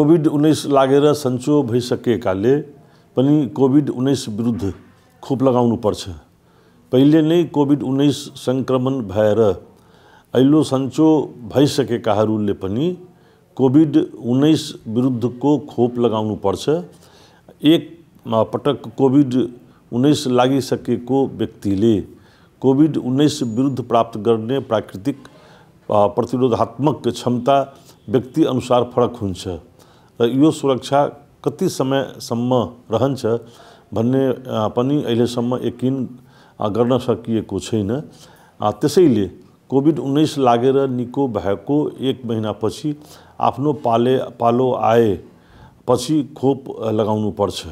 Covid उन्नाइस लगे संचो भैस कोविड कोभिड उन्नाइस विरुद्ध खोप पर्च पहिले नई कोविड उन्नाइस संक्रमण भर अलो संचो भैस कोविड कोभिड विरुद्ध को खोप पर्च एक पटक कोविड उन्नाइस लागिसकेको व्यक्तिले कोविड उन्नाइस विरुद्ध प्राप्त करने प्राकृतिक प्रतिरोधात्मक क्षमता व्यक्ति अनुसार फरक हो यो सुरक्षा कति समयसम्म रहन्छ भन्ने पनि अहिलेसम्म यकिन गर्न सकिएको छैन त्यसैले कोभिड उन्नाइस लागेर निको भएको एक महिनापछि आफ्नो पाले पालो आए पी खोप पर्च